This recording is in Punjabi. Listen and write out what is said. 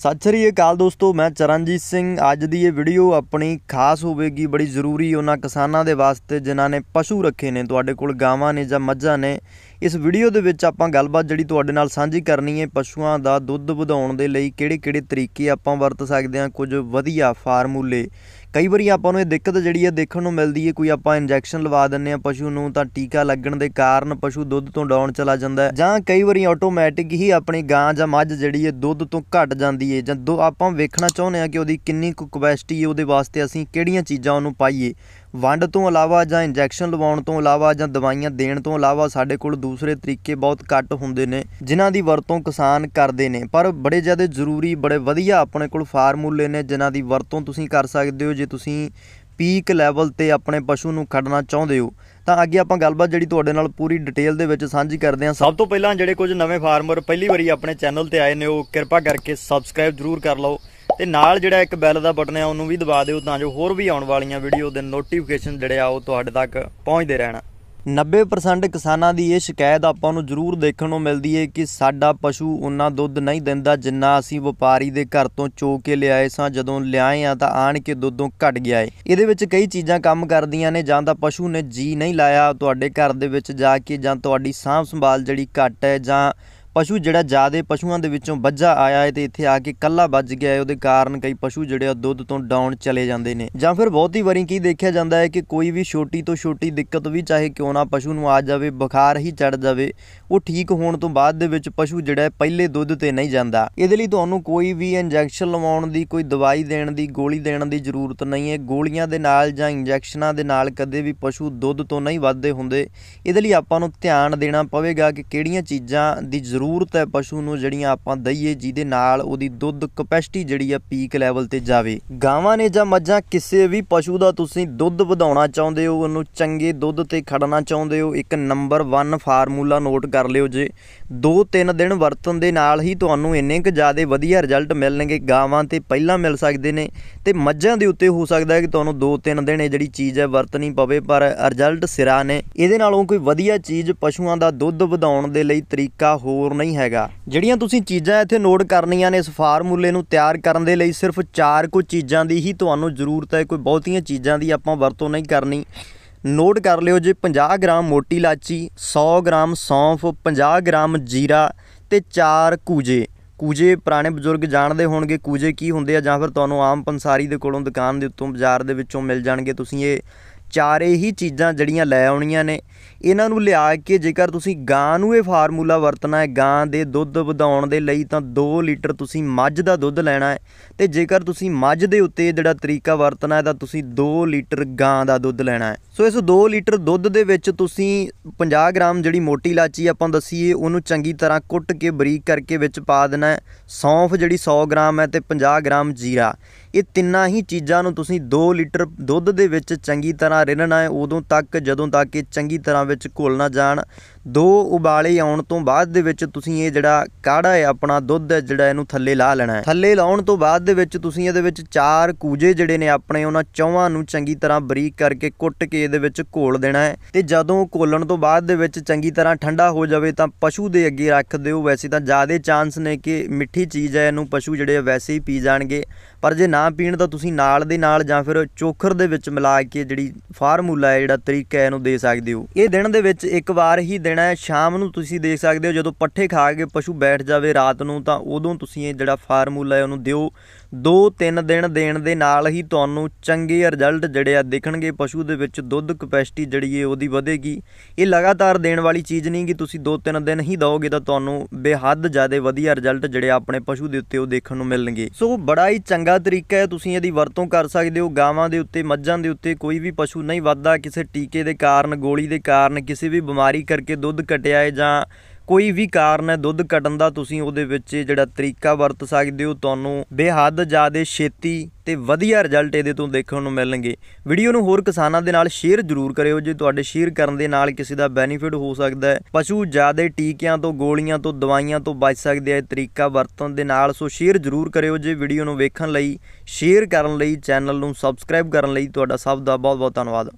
ਸਤਿ ਸ੍ਰੀ ਅਕਾਲ ਦੋਸਤੋ ਮੈਂ ਚਰਨਜੀਤ ਸਿੰਘ ਅੱਜ ਦੀ ਇਹ ਵੀਡੀਓ ਆਪਣੀ ਖਾਸ ਹੋਵੇਗੀ ਬੜੀ ਜ਼ਰੂਰੀ ਉਹਨਾਂ ਕਿਸਾਨਾਂ ਦੇ ਵਾਸਤੇ ਜਿਨ੍ਹਾਂ ਨੇ ਪਸ਼ੂ ਰੱਖੇ ਨੇ ਤੁਹਾਡੇ ਕੋਲ ਗਾਵਾਂ ਨੇ ਜਾਂ ਮੱਝਾਂ ਨੇ ਇਸ ਵੀਡੀਓ ਦੇ ਵਿੱਚ ਆਪਾਂ ਗੱਲਬਾਤ ਜਿਹੜੀ ਤੁਹਾਡੇ ਨਾਲ ਸਾਂਝੀ ਕਰਨੀ ਹੈ ਪਸ਼ੂਆਂ ਦਾ ਦੁੱਧ ਵਧਾਉਣ ਦੇ ਲਈ ਕਿਹੜੇ-ਕਿਹੜੇ ਤਰੀਕੇ ਆਪਾਂ ਵਰਤ ਸਕਦੇ ਹਾਂ ਕੁਝ ਵਧੀਆ ਫਾਰਮੂਲੇ ਕਈ ਵਾਰੀ ਆਪਾਂ ਨੂੰ ਇਹ ਦਿੱਕਤ ਜਿਹੜੀ ਹੈ ਦੇਖਣ ਨੂੰ ਮਿਲਦੀ ਹੈ ਕੋਈ ਆਪਾਂ ਇੰਜੈਕਸ਼ਨ ਲਵਾ ਦਿੰਨੇ ਆ ਪਸ਼ੂ ਨੂੰ ਤਾਂ ਟੀਕਾ ਲੱਗਣ ਦੇ ਕਾਰਨ ਪਸ਼ੂ ਦੁੱਧ ਤੋਂ ਡਾਊਨ ਚਲਾ ਜਾਂਦਾ ਹੈ ਜਾਂ ਕਈ ਵਾਰੀ ਆਟੋਮੈਟਿਕ ਹੀ ਆਪਣੀ ਗਾਂ ਜਾਂ ਮੱਝ ਜਿਹੜੀ ਹੈ ਦੁੱਧ ਤੋਂ ਘਟ ਜਾਂਦੀ ਹੈ ਜਾਂ ਦੋ ਆਪਾਂ ਵੇਖਣਾ ਚਾਹੁੰਦੇ ਆ ਕਿ ਉਹਦੀ ਕਿੰਨੀ ਕੁ ਕਪੈਸਿਟੀ ਹੈ ਉਹਦੇ ਵਾਸਤੇ ਅਸੀਂ ਕਿਹੜੀਆਂ ਚੀਜ਼ਾਂ ਉਹਨੂੰ ਪਾਈਏ ਵੰਡ ਤੋਂ ਇਲਾਵਾ ਜਾਂ ਇੰਜੈਕਸ਼ਨ ਲਵਾਉਣ ਤੋਂ ਇਲਾਵਾ ਜਾਂ ਦਵਾਈਆਂ ਦੇਣ ਤੋਂ ਇਲਾਵਾ ਸਾਡੇ ਕੋਲ ਦੂਸਰੇ ਤਰੀਕੇ ਬਹੁਤ ਘੱਟ ਹੁੰਦੇ ਨੇ ਜਿਨ੍ਹਾਂ ਦੀ ਵਰਤੋਂ ਕਿਸਾਨ ਕਰਦੇ ਨੇ ਪਰ ਬੜੇ ਜ਼ਿਆਦਾ ਜ਼ਰੂਰੀ ਬੜੇ ਵਧੀਆ ਆਪਣੇ ਕੋਲ ਫਾਰਮੂਲੇ ਨੇ ਜਿਨ੍ਹਾਂ ਦੀ ਵਰਤੋਂ ਤੁਸੀਂ ਕਰ ਸਕਦੇ ਹੋ ਜੇ ਤੁਸੀਂ ਪੀਕ ਲੈਵਲ ਤੇ ਆਪਣੇ ਪਸ਼ੂ ਨੂੰ ਖੜਨਾ ਚਾਹੁੰਦੇ ਹੋ ਤਾਂ ਅੱਗੇ ਆਪਾਂ ਗੱਲਬਾਤ ਜਿਹੜੀ ਤੁਹਾਡੇ ਨਾਲ ਪੂਰੀ ਡਿਟੇਲ ਦੇ ਵਿੱਚ ਸਾਂਝੀ ਕਰਦੇ ਹਾਂ ਸਭ ਤੋਂ ਪਹਿਲਾਂ ਜਿਹੜੇ ਕੁਝ ਨਵੇਂ ਫਾਰਮਰ ਪਹਿਲੀ ਵਾਰੀ ਆਪਣੇ ਚੈਨਲ ਤੇ ਆਏ ਨੇ ਉਹ ਕਿਰਪਾ ਕਰਕੇ ਸਬਸਕ੍ਰਾਈਬ ਜ਼ਰੂਰ ਕਰ ਲਓ ਤੇ ਨਾਲ ਜਿਹੜਾ ਇੱਕ ਬੈਲ ਦਾ ਬਟਨ ਹੈ ਉਹਨੂੰ ਵੀ ਦਬਾ ਦਿਓ ਤਾਂ ਜੋ ਹੋਰ ਵੀ ਆਉਣ ਵਾਲੀਆਂ ਵੀਡੀਓ ਦੇ ਨੋਟੀਫਿਕੇਸ਼ਨ ਜਿਹੜੇ ਆ ਉਹ ਤੁਹਾਡੇ ਤੱਕ ਪਹੁੰਚਦੇ ਰਹਿਣ 90% ਕਿਸਾਨਾਂ ਦੀ ਇਹ ਸ਼ਿਕਾਇਤ ਆਪਾਂ ਨੂੰ ਜ਼ਰੂਰ ਦੇਖਣ ਨੂੰ ਮਿਲਦੀ ਹੈ ਕਿ ਸਾਡਾ ਪਸ਼ੂ ਉਹਨਾਂ ਦੁੱਧ ਨਹੀਂ ਦਿੰਦਾ ਜਿੰਨਾ ਅਸੀਂ ਵਪਾਰੀ ਦੇ ਘਰ ਤੋਂ ਚੋ ਕੇ ਲਿਆਏ ਸਾਂ ਜਦੋਂ ਲਿਆਏ ਆ ਤਾਂ ਆਣ ਕੇ ਦੁੱਧੋਂ ਘਟ ਗਿਆ ਏ ਇਹਦੇ ਵਿੱਚ ਕਈ ਚੀਜ਼ਾਂ ਕੰਮ ਕਰਦੀਆਂ ਨੇ ਜਾਂ ਤਾਂ ਪਸ਼ੂ ਨੇ ਜੀ ਨਹੀਂ ਲਾਇਆ ਤੁਹਾਡੇ ਘਰ ਦੇ ਵਿੱਚ ਜਾ ਕੇ ਜਾਂ ਤੁਹਾਡੀ ਸਾਂਭ ਸੰਭਾਲ ਜਿਹੜੀ ਘੱਟ ਹੈ ਜਾਂ ਪਸ਼ੂ ਜਿਹੜਾ ਜਾਦੇ ਪਸ਼ੂਆਂ ਦੇ ਵਿੱਚੋਂ ਬੱਜਾ ਆਇਆ ਹੈ ਤੇ ਇੱਥੇ ਆ ਕੇ ਕੱਲਾ ਵੱਜ ਗਿਆ ਹੈ ਉਹਦੇ ਕਾਰਨ ਕਈ ਪਸ਼ੂ ਜਿਹੜੇ ਆ ਦੁੱਧ ਤੋਂ ਡਾਊਨ ਚਲੇ ਜਾਂਦੇ ਨੇ ਜਾਂ ਫਿਰ ਬਹੁਤੀ ਵਾਰੀ ਕੀ ਦੇਖਿਆ ਜਾਂਦਾ ਹੈ ਕਿ ਕੋਈ ਵੀ ਛੋਟੀ ਤੋਂ ਛੋਟੀ ਦਿੱਕਤ ਵੀ ਚਾਹੇ ਕਿਉਂ ਨਾ ਪਸ਼ੂ ਨੂੰ ਆ ਜਾਵੇ ਬੁਖਾਰ ਹੀ ਚੜ ਜਾਵੇ ਉਹ ਠੀਕ ਹੋਣ ਤੋਂ ਬਾਅਦ ਦੇ ਵਿੱਚ ਪਸ਼ੂ ਜਿਹੜਾ ਪਹਿਲੇ ਦੁੱਧ ਤੇ ਨਹੀਂ ਜਾਂਦਾ ਇਹਦੇ ਲਈ ਤੁਹਾਨੂੰ ਕੋਈ ਵੀ ਇੰਜੈਕਸ਼ਨ ਲਵਾਉਣ ਦੀ ਕੋਈ ਦਵਾਈ ਦੇਣ ਦੀ ਗੋਲੀ ਦੇਣ ਦੀ ਜ਼ਰੂਰਤ ਨਹੀਂ ਹੈ ਗੋਲੀਆਂ ਦੇ ਨਾਲ ਜਾਂ ਇੰਜੈਕਸ਼ਨਾਂ ਦੇ ਨਾਲ ਕਦੇ ਵੀ ਪਸ਼ੂ ਦੁੱਧ ਤੋਂ ਨਹੀਂ ਵੱਧਦੇ ਹੁੰਦੇ ਇਹਦੇ ਲਈ ਆਪਾਂ ਨੂੰ ਧਿਆਨ ਦੇਣਾ ਪਵੇਗਾ ਕਿ ਕਿਹੜੀਆਂ ਚੀਜ਼ਾਂ ਦੀ ਜ਼ਰੂਰਤ ਹੈ ਪਸ਼ੂ ਨੂੰ ਜਿਹੜੀਆਂ ਆਪਾਂ ਦਈਏ ਜਿਹਦੇ ਨਾਲ ਉਹਦੀ ਦੁੱਧ ਕਪੈਸਿਟੀ ਜਿਹੜੀ ਆ ਪੀਕ ਲੈਵਲ ਤੇ ਜਾਵੇ ਗਾਵਾਂ ਨੇ ਜਾਂ ਮੱਝਾਂ ਕਿਸੇ ਵੀ ਪਸ਼ੂ ਦਾ ਤੁਸੀਂ ਦੁੱਧ ਵਧਾਉਣਾ ਚਾਹੁੰਦੇ ਹੋ ਉਹਨੂੰ ਚੰਗੇ ਦੁੱਧ ਤੇ ਖੜਨਾ ਚਾਹੁੰਦੇ ਹੋ ਇੱਕ ਨੰਬਰ 1 ਫਾਰਮੂਲਾ ਨੋਟ ਕਰ ਲਿਓ ਜੇ 2-3 ਦਿਨ ਵਰਤਣ ਦੇ ਨਾਲ ਹੀ ਤੁਹਾਨੂੰ ਇੰਨੇ ਕੁ ਜ਼ਿਆਦਾ ਵਧੀਆ ਰਿਜ਼ਲਟ ਮਿਲਣਗੇ ਗਾਵਾਂ ਤੇ ਪਹਿਲਾਂ ਮਿਲ ਸਕਦੇ ਨੇ ਤੇ ਮੱਝਾਂ ਦੇ ਉੱਤੇ ਹੋ ਸਕਦਾ ਹੈ ਕਿ ਤੁਹਾਨੂੰ 2-3 ਦਿਨ ਇਹ ਜਿਹੜੀ ਚੀਜ਼ ਹੈ ਵਰਤਣੀ ਪਵੇ ਪਰ ਰਿਜ਼ਲਟ ਸਿਰਾ ਨੇ ਇਹਦੇ ਨਾਲੋਂ ਕੋਈ ਵਧੀਆ ਚੀਜ਼ ਪਸ਼ੂਆਂ ਦਾ ਦੁੱਧ ਵਧਾਉਣ ਦੇ ਲਈ ਤਰੀਕਾ ਹੋਰ ਹੋਰ ਨਹੀਂ ਹੈਗਾ ਜਿਹੜੀਆਂ ਤੁਸੀਂ ਚੀਜ਼ਾਂ ਇੱਥੇ ਨੋਟ ਕਰਨੀਆਂ ਨੇ ਇਸ ਫਾਰਮੂਲੇ ਨੂੰ ਤਿਆਰ ਕਰਨ ਦੇ ਲਈ ਸਿਰਫ ਚਾਰ ਕੁ ਚੀਜ਼ਾਂ ਦੀ ਹੀ ਤੁਹਾਨੂੰ ਜ਼ਰੂਰਤ ਹੈ ਕੋਈ ਬਹੁਤੀਆਂ ਚੀਜ਼ਾਂ ਦੀ ਆਪਾਂ ਵਰਤੋਂ ਨਹੀਂ ਕਰਨੀ ਨੋਟ ਕਰ ਲਿਓ ਜੇ 50 ਗ੍ਰਾਮ ਮੋਟੀ ਇਲਾਚੀ 100 ਗ੍ਰਾਮ ਸੌਂਫ 50 ਗ੍ਰਾਮ ਜੀਰਾ ਤੇ ਚਾਰ ਕੂਜੇ ਕੂਜੇ ਪੁਰਾਣੇ ਬਜ਼ੁਰਗ ਜਾਣਦੇ ਹੋਣਗੇ ਕੂਜੇ ਕੀ ਹੁੰਦੇ ਆ ਜਾਂ ਫਿਰ ਤੁਹਾਨੂੰ ਆਮ ਪੰਸਾਰੀ ਦੇ ਕੋਲੋਂ ਦੁਕਾਨ ਦੇ ਉੱਤੋਂ ਬਾਜ਼ਾਰ ਦੇ ਵਿੱਚੋਂ ਮਿਲ ਜਾਣਗੇ ਤੁਸੀਂ ਇਹ ਚਾਰੇ ਹੀ ਚੀਜ਼ਾਂ ਜਿਹੜੀਆਂ ਲੈ ਆਉਣੀਆਂ ਨੇ ਇਹਨਾਂ ਨੂੰ ਲਿਆ ਕੇ ਜੇਕਰ ਤੁਸੀਂ ਗਾਂ ਨੂੰ ਇਹ ਫਾਰਮੂਲਾ ਵਰਤਣਾ ਹੈ ਗਾਂ ਦੇ ਦੁੱਧ ਵਧਾਉਣ ਦੇ ਲਈ ਤਾਂ 2 ਲੀਟਰ ਤੁਸੀਂ ਮੱਝ ਦਾ ਦੁੱਧ ਲੈਣਾ ਹੈ ਤੇ ਜੇਕਰ ਤੁਸੀਂ ਮੱਝ ਦੇ ਉੱਤੇ ਜਿਹੜਾ ਤਰੀਕਾ ਵਰਤਣਾ ਹੈ ਤਾਂ ਤੁਸੀਂ 2 ਲੀਟਰ ਗਾਂ ਦਾ ਦੁੱਧ ਲੈਣਾ ਹੈ ਸੋ ਇਸ 2 ਲੀਟਰ ਦੁੱਧ ਦੇ ਵਿੱਚ ਤੁਸੀਂ 50 ਗ੍ਰਾਮ ਜਿਹੜੀ ਮੋਟੀ ਇਲਾਚੀ ਆਪਾਂ ਦਸੀਏ ਉਹਨੂੰ ਚੰਗੀ ਤਰ੍ਹਾਂ ਕੁੱਟ ਕੇ ਬਰੀਕ ਕਰਕੇ ਵਿੱਚ ਪਾ ਦੇਣਾ ਹੈ ਸੌਂਫ ਜਿਹੜੀ 100 ਗ੍ਰਾਮ ਹੈ ਤੇ 50 ਗ੍ਰਾਮ ਜੀਰਾ ਇਹ ਤਿੰਨਾਂ ਹੀ ਚੀਜ਼ਾਂ ਨੂੰ ਤੁਸੀਂ 2 ਲੀਟਰ ਦੁੱਧ ਦੇ ਵਿੱਚ ਚੰਗੀ ਤਰ੍ਹਾਂ ਰਿੰਨਣਾ ਹੈ ਉਦੋਂ ਤੱਕ ਜਦੋਂ ਤੱਕ ਇਹ ਚੰਗੀ ਤਰ੍ਹਾਂ ਵਿੱਚ ਘੁਲ ਨਾ ਜਾਣ ਦੋ ਉਬਾਲੇ ਆਉਣ ਤੋਂ ਬਾਅਦ ਦੇ ਵਿੱਚ ਤੁਸੀਂ ਇਹ ਜਿਹੜਾ ਕਾੜਾ ਹੈ ਆਪਣਾ ਦੁੱਧ ਹੈ ਜਿਹੜਾ ਇਹਨੂੰ ਥੱਲੇ ਲਾ ਲੈਣਾ ਹੈ ਥੱਲੇ ਲਾਉਣ ਤੋਂ ਬਾਅਦ ਦੇ ਵਿੱਚ ਤੁਸੀਂ ਇਹਦੇ ਵਿੱਚ ਚਾਰ ਕੂਜੇ ਜਿਹੜੇ ਨੇ ਆਪਣੇ ਉਹਨਾਂ ਚੌਹਾਂ ਨੂੰ ਚੰਗੀ ਤਰ੍ਹਾਂ ਬਰੀਕ ਕਰਕੇ ਕੁੱਟ ਕੇ ਇਹਦੇ ਵਿੱਚ ਘੋਲ ਦੇਣਾ ਹੈ ਤੇ ਜਦੋਂ ਘੋਲਣ ਤੋਂ ਬਾਅਦ ਦੇ ਵਿੱਚ ਚੰਗੀ ਤਰ੍ਹਾਂ ਠੰਡਾ ਹੋ ਜਾਵੇ ਤਾਂ ਪਸ਼ੂ ਦੇ ਅੱਗੇ ਰੱਖ ਦਿਓ ਵੈਸੇ ਤਾਂ ਜ਼ਿਆਦਾ ਚਾਂਸ ਨੇ ਕਿ ਮਿੱਠੀ ਚੀਜ਼ ਹੈ ਇਹਨੂੰ ਪਸ਼ੂ ਜਿਹੜੇ ਵੈਸੇ ਹੀ ਪੀ ਜਾਣਗੇ ਪਰ ਜੇ ਨਾ ਪੀਣ ਤਾਂ ਤੁਸੀਂ ਨਾਲ ਦੇ ਨਾਲ ਜਾਂ ਫਿਰ ਚੋਖਰ ਦੇ ਵਿੱਚ ਮਿਲਾ ਕੇ ਜਿਹੜੀ ਫਾਰਮੂਲਾ ਹੈ ਜਿਹੜਾ ਤਰੀਕਾ ਹੈ ਇਹਨੂੰ ਦੇ ਸਕਦੇ ਹੋ ਇਹ ਦਿਨ ਦੇ ਵਿੱਚ ਇੱਕ ਵਾਰ ਹੀ ਦੇਣਾ ਹੈ ਸ਼ਾਮ ਨੂੰ ਤੁਸੀਂ ਦੇਖ ਸਕਦੇ ਹੋ ਜਦੋਂ ਪੱਠੇ ਖਾ ਕੇ ਪਸ਼ੂ ਬੈਠ ਜਾਵੇ ਰਾਤ ਨੂੰ ਤਾਂ ਉਦੋਂ ਤੁਸੀਂ ਇਹ ਜਿਹੜਾ ਫਾਰਮੂਲਾ ਹੈ ਉਹਨੂੰ ਦਿਓ 2-3 ਦਿਨ ਦੇਣ ਦੇ ਨਾਲ ਹੀ ਤੁਹਾਨੂੰ ਚੰਗੇ ਰਿਜ਼ਲਟ ਜਿਹੜੇ ਆ ਦੇਖਣਗੇ ਪਸ਼ੂ ਦੇ ਵਿੱਚ ਦੁੱਧ ਕਪੈਸਿਟੀ ਜਿਹੜੀ ਹੈ ਉਹਦੀ ਵਧੇਗੀ ਇਹ ਲਗਾਤਾਰ ਦੇਣ ਵਾਲੀ ਚੀਜ਼ ਨਹੀਂ ਕਿ ਤੁਸੀਂ 2-3 ਦਿਨ ਹੀ ਦਿਓਗੇ ਤਾਂ ਤੁਹਾਨੂੰ ਬੇਹੱਦ ਜ਼ਿਆਦਾ ਵਧੀਆ ਰਿਜ਼ਲਟ ਜਿਹੜੇ ਆਪਣੇ ਪਸ਼ੂ ਦੇ ਉੱਤੇ ਉਹ ਦੇਖਣ ਨੂੰ ਮਿਲਣਗੇ ਸੋ ਬੜਾ ਹੀ ਚੰਗਾ ਤਰੀਕਾ ਹੈ ਤੁਸੀਂ ਇਹਦੀ ਵਰਤੋਂ ਕਰ ਸਕਦੇ ਹੋ ਗਾਵਾਂ ਦੇ ਉੱਤੇ ਮੱਝਾਂ ਦੇ ਉੱਤੇ ਕੋਈ ਵੀ ਪਸ਼ੂ ਨਹੀਂ ਵੱਧਦਾ ਕਿਸੇ ਟੀਕੇ ਦੇ ਕਾਰਨ ਗੋਲੀ ਦੇ ਕਾਰਨ ਕਿਸੇ ਵੀ ਬਿਮਾਰੀ ਕਰਕੇ ਦੁੱਧ ਕਟਿਆ ਹੈ ਜਾਂ ਕੋਈ ਵੀ ਕਾਰਨ ਹੈ ਦੁੱਧ ਕਟਣ ਦਾ ਤੁਸੀਂ ਉਹਦੇ ਵਿੱਚ ਜਿਹੜਾ ਤਰੀਕਾ ਵਰਤ ਸਕਦੇ ਹੋ ਤੁਹਾਨੂੰ ਬੇਹੱਦ ਜ਼ਿਆਦਾ ਛੇਤੀ ਤੇ ਵਧੀਆ ਰਿਜ਼ਲਟ ਇਹਦੇ ਤੋਂ ਦੇਖਣ ਨੂੰ ਮਿਲਣਗੇ ਵੀਡੀਓ ਨੂੰ ਹੋਰ ਕਿਸਾਨਾਂ ਦੇ ਨਾਲ ਸ਼ੇਅਰ ਜ਼ਰੂਰ ਕਰਿਓ ਜੇ ਤੁਹਾਡੇ ਸ਼ੇਅਰ ਕਰਨ ਦੇ ਨਾਲ ਕਿਸੇ ਦਾ ਬੈਨੀਫਿਟ ਹੋ ਸਕਦਾ ਹੈ ਪਸ਼ੂ ਜ਼ਿਆਦਾ ਟੀਕਿਆਂ ਤੋਂ ਗੋਲੀਆਂ ਤੋਂ ਦਵਾਈਆਂ ਤੋਂ ਬਚ ਸਕਦੇ ਆ ਇਹ ਤਰੀਕਾ ਵਰਤਣ ਦੇ ਨਾਲ ਸੋ ਸ਼ੇਅਰ ਜ਼ਰੂਰ ਕਰਿਓ ਜੇ ਵੀਡੀਓ ਨੂੰ ਵੇਖਣ ਲਈ ਸ਼ੇਅਰ ਕਰਨ ਲਈ ਚੈਨਲ ਨੂੰ ਸਬਸਕ੍ਰਾਈਬ ਕਰਨ ਲਈ ਤੁਹਾਡਾ ਸਭ ਦਾ ਬਹੁਤ ਬਹੁਤ ਧੰਨਵਾਦ